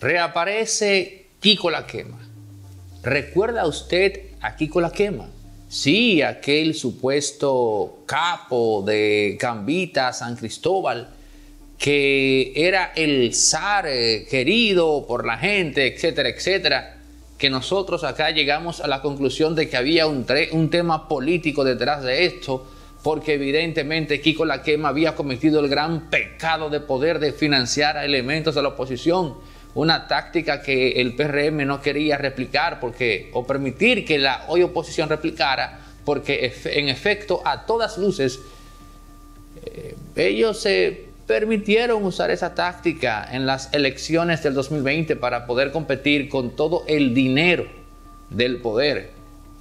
Reaparece Kiko la quema. ¿Recuerda usted a Kiko la quema? Sí, aquel supuesto capo de Cambita San Cristóbal, que era el zar eh, querido por la gente, etcétera, etcétera, que nosotros acá llegamos a la conclusión de que había un, un tema político detrás de esto, porque evidentemente Kiko Laquema había cometido el gran pecado de poder de financiar a elementos de la oposición una táctica que el PRM no quería replicar porque, o permitir que la hoy oposición replicara, porque en efecto, a todas luces, eh, ellos se permitieron usar esa táctica en las elecciones del 2020 para poder competir con todo el dinero del poder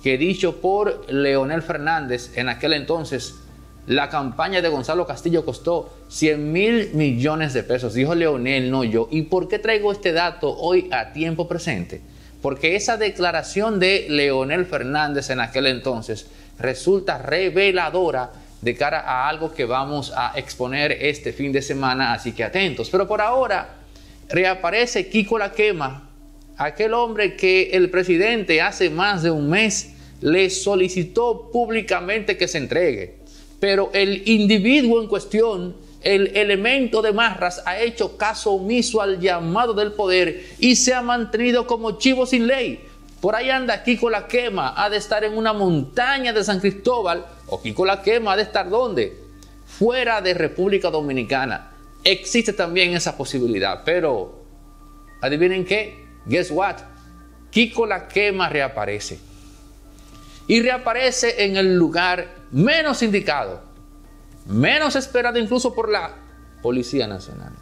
que dicho por Leonel Fernández en aquel entonces la campaña de Gonzalo Castillo costó 100 mil millones de pesos, dijo Leonel, no yo. ¿Y por qué traigo este dato hoy a tiempo presente? Porque esa declaración de Leonel Fernández en aquel entonces resulta reveladora de cara a algo que vamos a exponer este fin de semana, así que atentos. Pero por ahora reaparece Kiko La Quema, aquel hombre que el presidente hace más de un mes le solicitó públicamente que se entregue pero el individuo en cuestión, el elemento de Marras, ha hecho caso omiso al llamado del poder y se ha mantenido como chivo sin ley. Por ahí anda Kiko la quema, ha de estar en una montaña de San Cristóbal, o Kiko la quema ha de estar donde? Fuera de República Dominicana. Existe también esa posibilidad, pero adivinen qué, guess what? Kiko la quema reaparece y reaparece en el lugar menos indicado, menos esperado incluso por la Policía Nacional.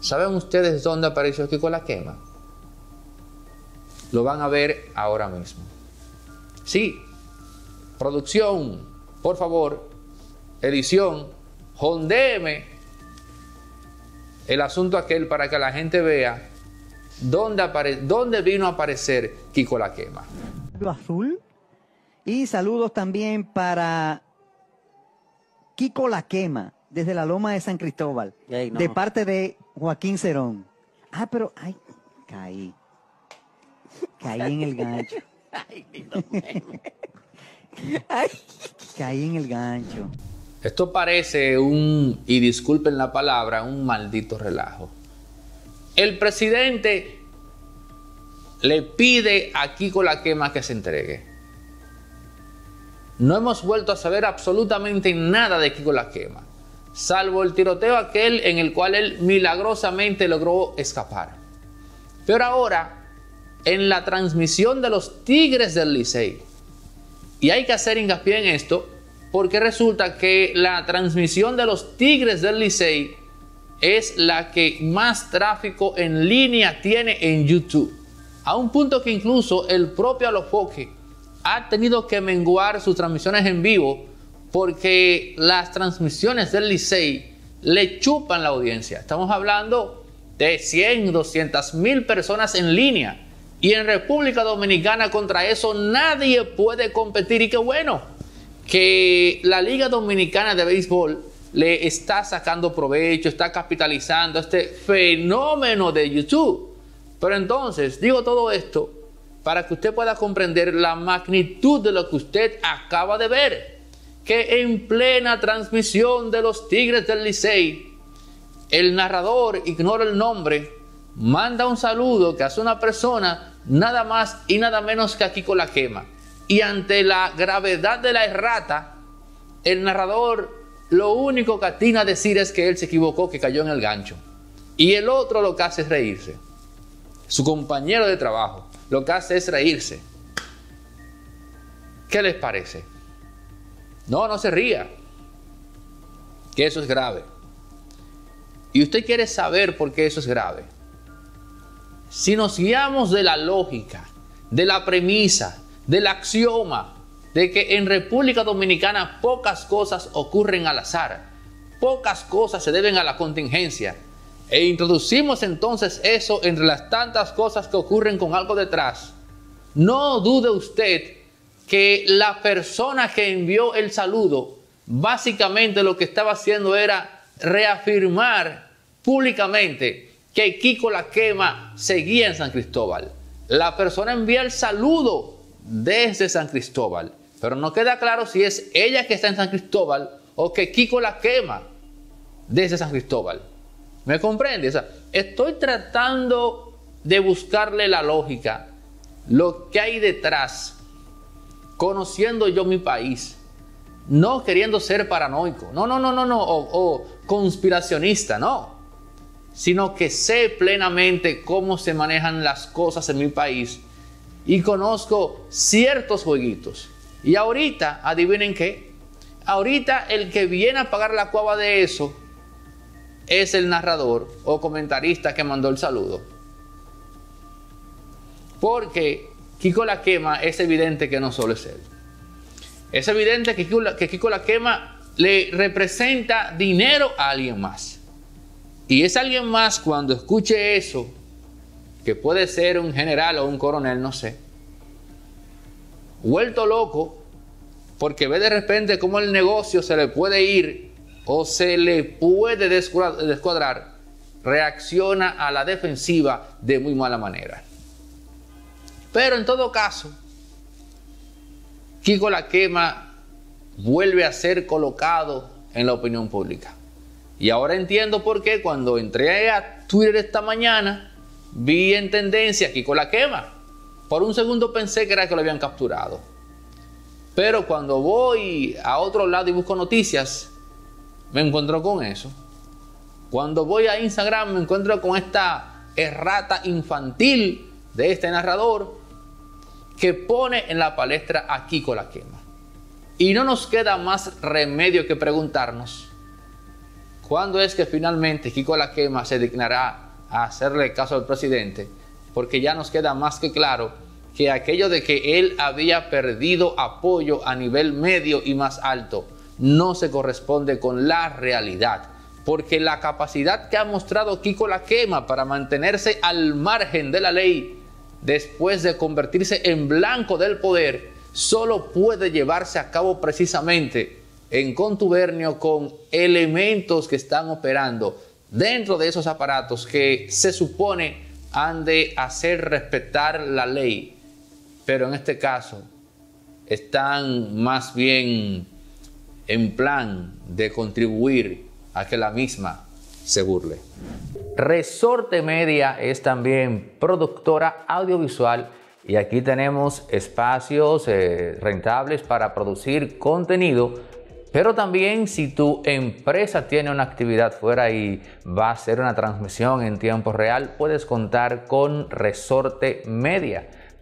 ¿Saben ustedes dónde apareció Kiko la quema? Lo van a ver ahora mismo. Sí, producción, por favor, edición, jondeme el asunto aquel para que la gente vea dónde, dónde vino a aparecer Kiko la quema. Azul. Y saludos también para Kiko La Quema, desde la Loma de San Cristóbal, de parte de Joaquín Cerón. Ah, pero, ay, caí. Caí en el gancho. caí en el gancho. Esto parece un, y disculpen la palabra, un maldito relajo. El presidente le pide a Kiko la quema que se entregue. No hemos vuelto a saber absolutamente nada de Kiko la quema, salvo el tiroteo aquel en el cual él milagrosamente logró escapar. Pero ahora, en la transmisión de los Tigres del Licey, y hay que hacer hincapié en esto, porque resulta que la transmisión de los Tigres del Licey es la que más tráfico en línea tiene en YouTube a un punto que incluso el propio Alofoque ha tenido que menguar sus transmisiones en vivo porque las transmisiones del Licey le chupan la audiencia. Estamos hablando de 100, 200 mil personas en línea. Y en República Dominicana contra eso nadie puede competir. Y qué bueno que la Liga Dominicana de Béisbol le está sacando provecho, está capitalizando este fenómeno de YouTube pero entonces, digo todo esto para que usted pueda comprender la magnitud de lo que usted acaba de ver. Que en plena transmisión de los Tigres del Licey, el narrador, ignora el nombre, manda un saludo que hace una persona nada más y nada menos que aquí con la quema. Y ante la gravedad de la errata, el narrador lo único que atina a decir es que él se equivocó, que cayó en el gancho. Y el otro lo que hace es reírse su compañero de trabajo, lo que hace es reírse. ¿Qué les parece? No, no se ría. Que eso es grave. Y usted quiere saber por qué eso es grave. Si nos guiamos de la lógica, de la premisa, del axioma de que en República Dominicana pocas cosas ocurren al azar, pocas cosas se deben a la contingencia, e introducimos entonces eso entre las tantas cosas que ocurren con algo detrás. No dude usted que la persona que envió el saludo, básicamente lo que estaba haciendo era reafirmar públicamente que Kiko la quema seguía en San Cristóbal. La persona envía el saludo desde San Cristóbal, pero no queda claro si es ella que está en San Cristóbal o que Kiko la quema desde San Cristóbal. ¿Me comprende? estoy tratando de buscarle la lógica, lo que hay detrás, conociendo yo mi país, no queriendo ser paranoico, no, no, no, no, no, o, o conspiracionista, no, sino que sé plenamente cómo se manejan las cosas en mi país y conozco ciertos jueguitos. Y ahorita, adivinen qué, ahorita el que viene a pagar la cuava de eso es el narrador o comentarista que mandó el saludo. Porque Kiko la quema es evidente que no solo es él. Es evidente que Kiko, Laquema la quema le representa dinero a alguien más. Y es alguien más cuando escuche eso, que puede ser un general o un coronel, no sé, vuelto loco porque ve de repente cómo el negocio se le puede ir o se le puede descuadrar, reacciona a la defensiva de muy mala manera. Pero en todo caso, Kiko La Quema vuelve a ser colocado en la opinión pública. Y ahora entiendo por qué cuando entré a Twitter esta mañana, vi en tendencia Kiko La Quema. Por un segundo pensé que era que lo habían capturado. Pero cuando voy a otro lado y busco noticias, me encuentro con eso. Cuando voy a Instagram me encuentro con esta errata infantil de este narrador que pone en la palestra a Kiko la quema. Y no nos queda más remedio que preguntarnos, ¿cuándo es que finalmente Kiko la quema se dignará a hacerle caso al presidente? Porque ya nos queda más que claro que aquello de que él había perdido apoyo a nivel medio y más alto no se corresponde con la realidad, porque la capacidad que ha mostrado Kiko la quema para mantenerse al margen de la ley después de convertirse en blanco del poder, solo puede llevarse a cabo precisamente en contubernio con elementos que están operando dentro de esos aparatos que se supone han de hacer respetar la ley, pero en este caso están más bien en plan de contribuir a que la misma se burle. Resorte Media es también productora audiovisual y aquí tenemos espacios eh, rentables para producir contenido, pero también si tu empresa tiene una actividad fuera y va a hacer una transmisión en tiempo real, puedes contar con Resorte Media.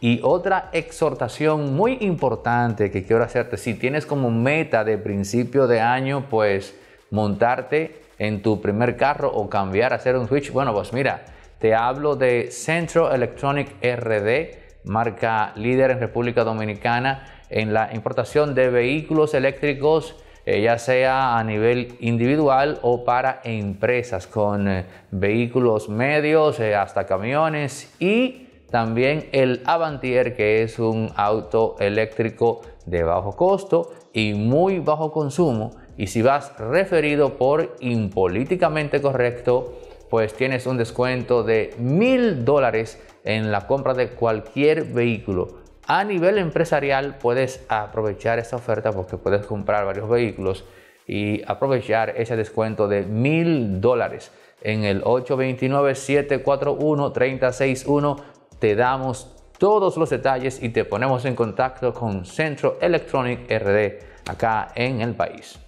y otra exhortación muy importante que quiero hacerte, si tienes como meta de principio de año, pues montarte en tu primer carro o cambiar, hacer un switch, bueno, pues mira, te hablo de Centro Electronic RD, marca líder en República Dominicana en la importación de vehículos eléctricos, eh, ya sea a nivel individual o para empresas, con eh, vehículos medios eh, hasta camiones y también el Avantier, que es un auto eléctrico de bajo costo y muy bajo consumo. Y si vas referido por impolíticamente correcto, pues tienes un descuento de mil dólares en la compra de cualquier vehículo. A nivel empresarial puedes aprovechar esta oferta porque puedes comprar varios vehículos y aprovechar ese descuento de mil dólares en el 829-741-361 te damos todos los detalles y te ponemos en contacto con Centro Electronic RD acá en el país.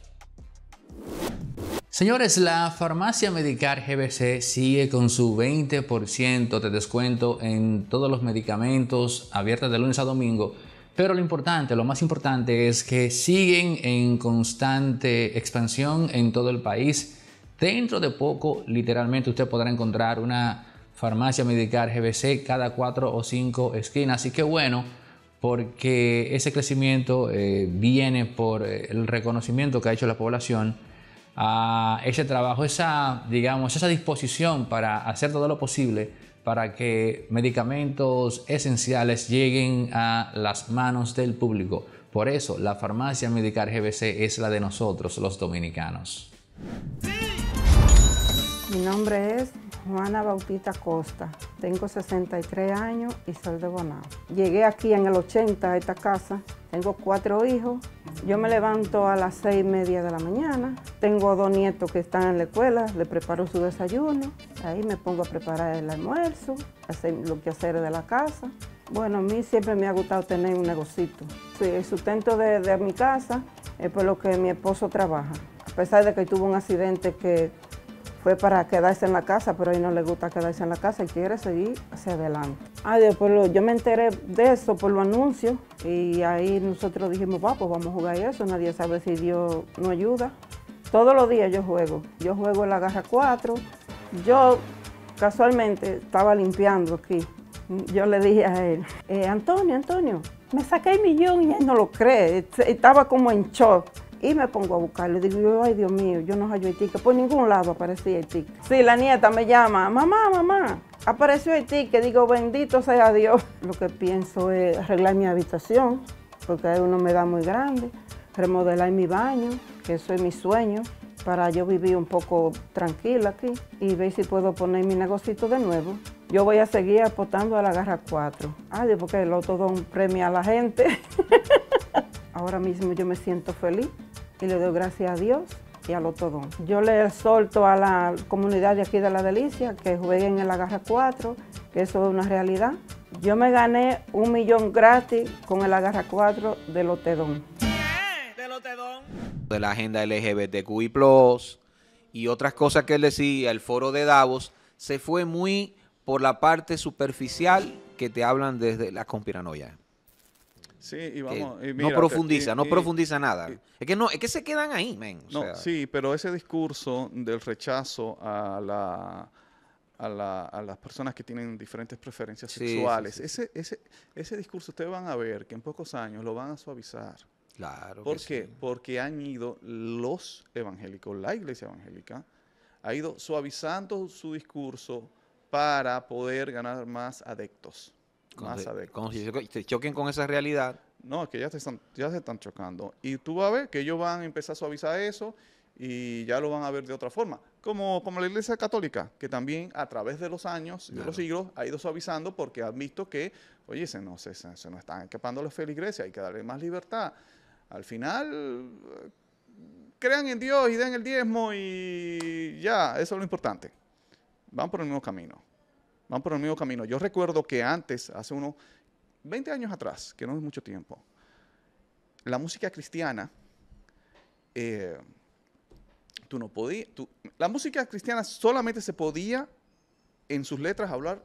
Señores, la farmacia Medicar GBC sigue con su 20% de descuento en todos los medicamentos abiertos de lunes a domingo. Pero lo importante, lo más importante es que siguen en constante expansión en todo el país. Dentro de poco, literalmente, usted podrá encontrar una Farmacia medical GBC cada cuatro o cinco esquinas. Así que bueno, porque ese crecimiento eh, viene por eh, el reconocimiento que ha hecho la población a ah, ese trabajo, esa, digamos, esa disposición para hacer todo lo posible para que medicamentos esenciales lleguen a las manos del público. Por eso, la farmacia medical GBC es la de nosotros, los dominicanos. Mi nombre es Juana Bautista Costa. Tengo 63 años y soy de Bonado. Llegué aquí en el 80 a esta casa. Tengo cuatro hijos. Yo me levanto a las seis y media de la mañana. Tengo dos nietos que están en la escuela. Le preparo su desayuno. Ahí me pongo a preparar el almuerzo, hacer lo que hacer de la casa. Bueno, a mí siempre me ha gustado tener un negocito. el sustento de mi casa es por lo que mi esposo trabaja. A pesar de que tuvo un accidente que fue para quedarse en la casa, pero a él no le gusta quedarse en la casa y quiere seguir hacia adelante. Ay, ah, yo me enteré de eso por los anuncios y ahí nosotros dijimos, va, pues vamos a jugar eso, nadie sabe si Dios nos ayuda. Todos los días yo juego, yo juego en la garra 4, yo casualmente estaba limpiando aquí. Yo le dije a él, eh, Antonio, Antonio, me saqué el millón y él no lo cree, estaba como en shock. Y me pongo a buscarlo. digo, ay Dios mío, yo no hallo Haití, que por ningún lado aparecía Haití. Sí, la nieta me llama, mamá, mamá, apareció el que digo, bendito sea Dios. Lo que pienso es arreglar mi habitación, porque uno me da muy grande, remodelar mi baño, que eso es mi sueño, para yo vivir un poco tranquila aquí y ver si puedo poner mi negocito de nuevo. Yo voy a seguir apostando a la garra 4. Ay, ah, porque el otro don premia a la gente. Ahora mismo yo me siento feliz y le doy gracias a Dios y a Otodón. Yo le solto a la comunidad de aquí de La Delicia que jueguen en la Garra 4, que eso es una realidad. Yo me gané un millón gratis con el Agarra 4 de Lotedón. De Lotedón. De la agenda LGBTQI, y otras cosas que él decía, el foro de Davos, se fue muy por la parte superficial que te hablan desde la conspiranoia no profundiza, no profundiza nada. es, que no, es que se quedan ahí, no, Sí, pero ese discurso del rechazo a la. A, las personas que tienen diferentes preferencias sexuales. Ese, discurso ustedes van a ver que en pocos años lo van a suavizar. Claro. ¿Por qué? Porque han ido los evangélicos, la iglesia evangélica, ha ido suavizando su discurso para poder ganar más adeptos. Como si choquen con esa realidad. No, es que ya, ya se están chocando. Y tú vas a ver que ellos van a empezar a suavizar eso y ya lo van a ver de otra forma. Como, como la Iglesia Católica, que también a través de los años, de los siglos, ha ido suavizando porque han visto que, oye, se nos, se, se nos están escapando los feligreses, hay que darle más libertad. Al final, eh, crean en Dios y den el diezmo y ya, eso es lo importante. Van por el mismo camino van por el mismo camino. Yo recuerdo que antes, hace unos 20 años atrás, que no es mucho tiempo, la música cristiana, eh, tú no podías, la música cristiana solamente se podía en sus letras hablar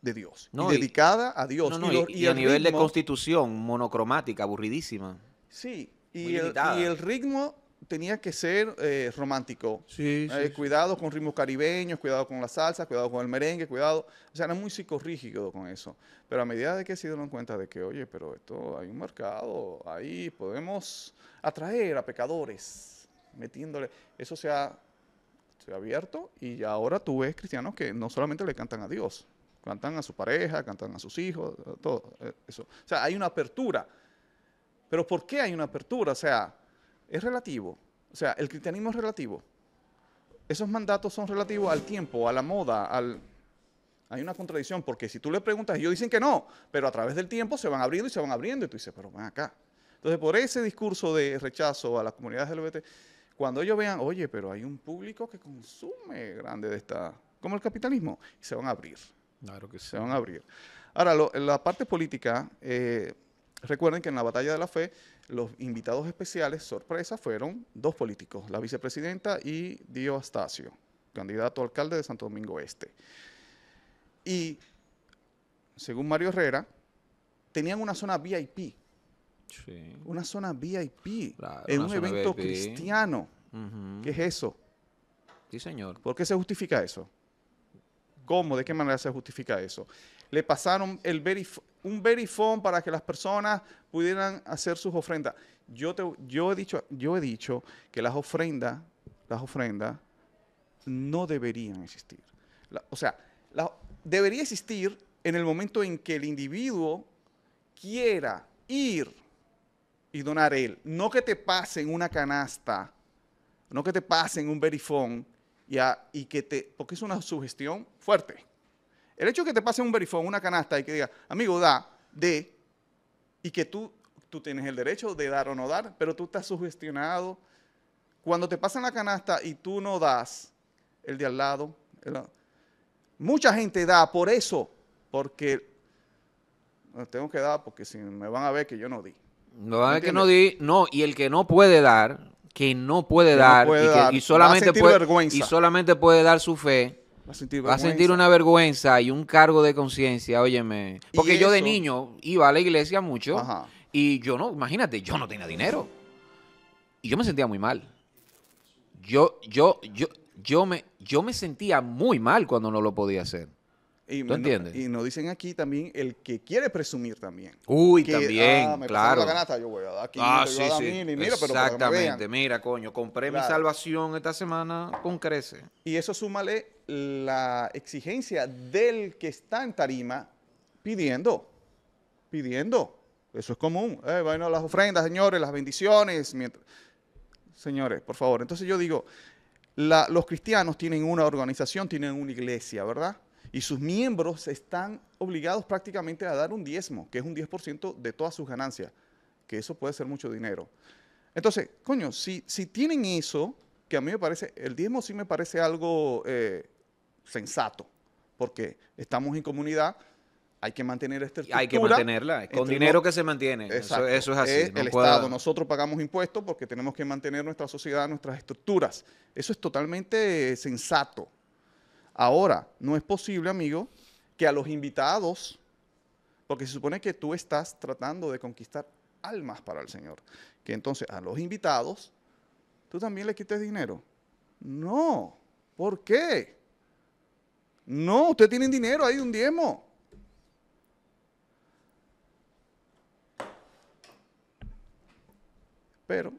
de Dios, dedicada a Dios. y, a nivel de constitución, monocromática, aburridísima. Sí, y el, el, ritmo tenía que ser eh, romántico. Eh, sí, cuidado con ritmos caribeños, cuidado con la salsa, cuidado con el merengue, cuidado. O sea, era muy psicorrígido con eso. Pero a medida de que se dieron cuenta de que, oye, pero esto hay un mercado, ahí podemos atraer a pecadores, metiéndole. Eso se se ha abierto y ahora tú ves cristianos que no solamente le cantan a Dios, cantan a su pareja, cantan a sus hijos, todo eh, eso. O sea, hay una apertura. Pero ¿por qué hay una apertura? O sea, es relativo. O sea, el cristianismo es relativo. Esos mandatos son relativos al tiempo, a la moda, al... Hay una contradicción, porque si tú le preguntas, ellos dicen que no, pero a través del tiempo se van abriendo y se van abriendo, y tú dices, pero ven acá. Entonces, por ese discurso de rechazo a las comunidades LGBT, cuando ellos vean, oye, pero hay un público que consume grande de esta, como el capitalismo, y se van a abrir. Claro que sí. Se van a abrir. Ahora, la parte política, eh, Recuerden que en la batalla de la fe los invitados especiales, sorpresa, fueron dos políticos, la vicepresidenta y Dio Astacio, candidato a alcalde de Santo Domingo Este. Y, según Mario Herrera, tenían una zona VIP. Sí. Una zona VIP en un evento cristiano. ¿Qué es eso? Sí, señor. ¿Por qué se justifica eso? ¿Cómo? ¿De qué manera se justifica eso? Le pasaron un verifón para que las personas pudieran hacer sus ofrendas. Yo, yo, he dicho, que las ofrendas, las ofrendas no deberían existir. o sea, debería existir en el momento en que el individuo quiera ir y donar él. No que te pasen una canasta, no que te pasen un verifón y, que te, porque es una sugestión fuerte. El hecho de que te pase un verifón, una canasta y que diga, amigo, da, de, y que tú, tú tienes el derecho de dar o no dar, pero tú estás sugestionado. Cuando te pasan la canasta y tú no das, el de al lado, mucha gente da por eso, porque tengo que dar porque si me van a ver que yo no di. No, ver que no di, no, y el que no puede dar, que no puede dar, y, solamente puede, y solamente puede dar su fe, Va a, sentir una vergüenza y un cargo de conciencia, óyeme. Porque yo de niño iba a la iglesia mucho y yo no, imagínate, yo no tenía dinero. Y yo me sentía muy mal. Yo, yo, yo, yo me, yo me sentía muy mal cuando no lo podía hacer. Y, y nos dicen aquí también el que quiere presumir también. Uy, también, ah, me claro. La ganata, yo voy a dar aquí. ah, sí, Exactamente, mira, coño, compré mi salvación esta semana con crece. Y eso súmale la exigencia del que está en tarima pidiendo, pidiendo. Eso es común. Eh, bueno, las ofrendas, señores, las bendiciones. Mientras... Señores, por favor. Entonces yo digo, los cristianos tienen una organización, tienen una iglesia, ¿verdad? y sus miembros están obligados prácticamente a dar un diezmo, que es un 10% de todas sus ganancias, que eso puede ser mucho dinero. Entonces, coño, si, si tienen eso, que a mí me parece, el diezmo sí me parece algo eh, sensato, porque estamos en comunidad, hay que mantener esta estructura. Hay que mantenerla, con dinero que se mantiene. Eso, es así. el Estado, nosotros pagamos impuestos porque tenemos que mantener nuestra sociedad, nuestras estructuras. Eso es totalmente eh, sensato, Ahora, no es posible, amigo, que a los invitados, porque se supone que tú estás tratando de conquistar almas para el Señor, que entonces a los invitados tú también le quites dinero. No, ¿por qué? No, ustedes tienen dinero, hay un diemo. Pero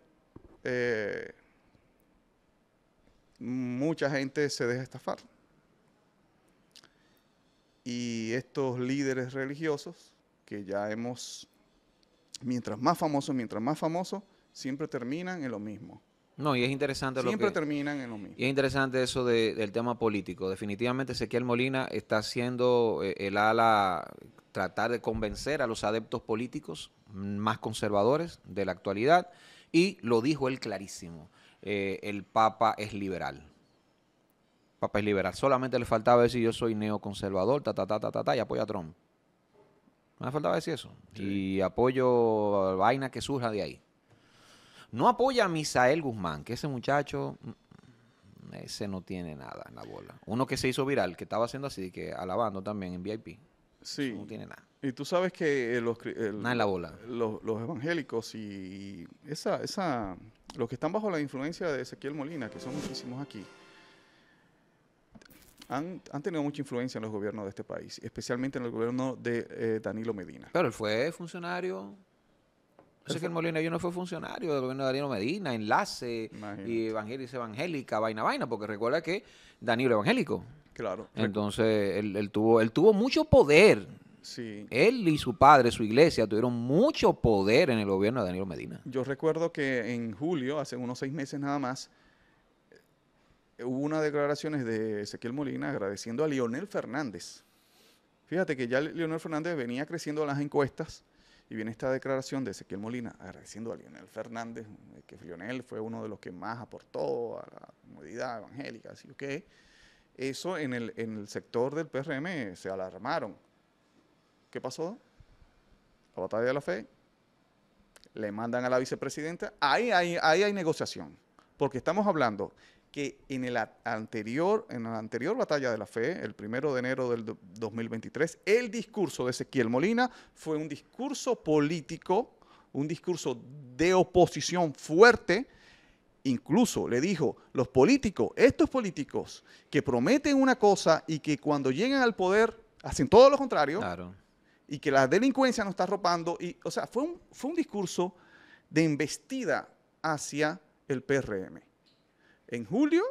eh, mucha gente se deja estafar y estos líderes religiosos que ya hemos, mientras más famosos, mientras más famosos, siempre terminan en lo mismo. No, y es interesante lo que... Siempre terminan en lo mismo. Y es interesante eso de, del tema político. Definitivamente Ezequiel Molina está haciendo eh, el ala tratar de convencer a los adeptos políticos más conservadores de la actualidad y lo dijo él clarísimo. Eh, el Papa es liberal. Papel liberal. Solamente le faltaba decir yo soy neoconservador, ta, ta, ta, ta, ta, y apoyo a Trump. No le faltaba decir eso. Y apoyo la vaina que surja de ahí. No apoya a Misael Guzmán, que ese muchacho, mm, ese no tiene nada en la bola. Uno que se hizo viral, que estaba haciendo así, que alabando también en VIP. Sí. no tiene nada. Y tú sabes que eh, los, en la bola. Los, los, evangélicos y, esa, esa, los que están bajo la influencia de Ezequiel Molina, que son muchísimos aquí, han, han, tenido mucha influencia en los gobiernos de este país, especialmente en el gobierno de eh, Danilo Medina. Claro, él fue funcionario. no sé que el Molina yo no fue funcionario del gobierno de Danilo Medina, enlace, y evangelis evangélica, vaina, vaina, porque recuerda que Danilo evangélico. Claro. Entonces, él, tuvo, él tuvo mucho poder. Sí. Él y su padre, su iglesia, tuvieron mucho poder en el gobierno de Danilo Medina. Yo recuerdo que en julio, hace unos seis meses nada más, hubo unas declaraciones de Ezequiel Molina agradeciendo a Lionel Fernández. Fíjate que ya Lionel Fernández venía creciendo las encuestas y viene esta declaración de Ezequiel Molina agradeciendo a Lionel Fernández, eh, que Lionel fue uno de los que más aportó a la comunidad evangélica, así que eso en el, en el sector del PRM se alarmaron. ¿Qué pasó? La batalla de la fe, le mandan a la vicepresidenta, ahí hay negociación, porque estamos hablando que en el anterior, en la anterior batalla de la fe, el primero de enero del 2023, el discurso de Ezequiel Molina fue un discurso político, un discurso de oposición fuerte. Incluso le dijo, los políticos, estos políticos que prometen una cosa y que cuando llegan al poder hacen todo lo contrario, y que la delincuencia nos está arropando, y, o sea, fue un, fue un discurso de embestida hacia el PRM. En julio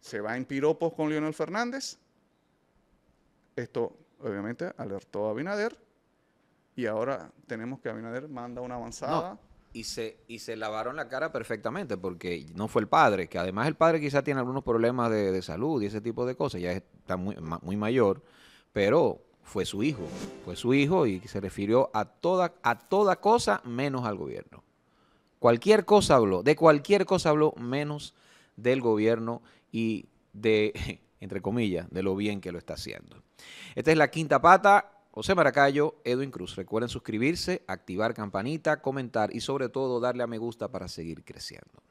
se va en piropos con Leonel Fernández. Esto obviamente alertó a Abinader y ahora tenemos que Abinader manda una avanzada. y, se, y se lavaron la cara perfectamente porque no fue el padre, que además el padre quizá tiene algunos problemas de, salud y ese tipo de cosas, ya está muy, muy mayor, pero fue su hijo, fue su hijo y se refirió a toda, a toda cosa menos al gobierno. Cualquier cosa habló, de cualquier cosa habló menos del gobierno y de, entre comillas, de lo bien que lo está haciendo. Esta es la quinta pata. José Maracayo, Edwin Cruz. Recuerden suscribirse, activar campanita, comentar y sobre todo darle a me gusta para seguir creciendo.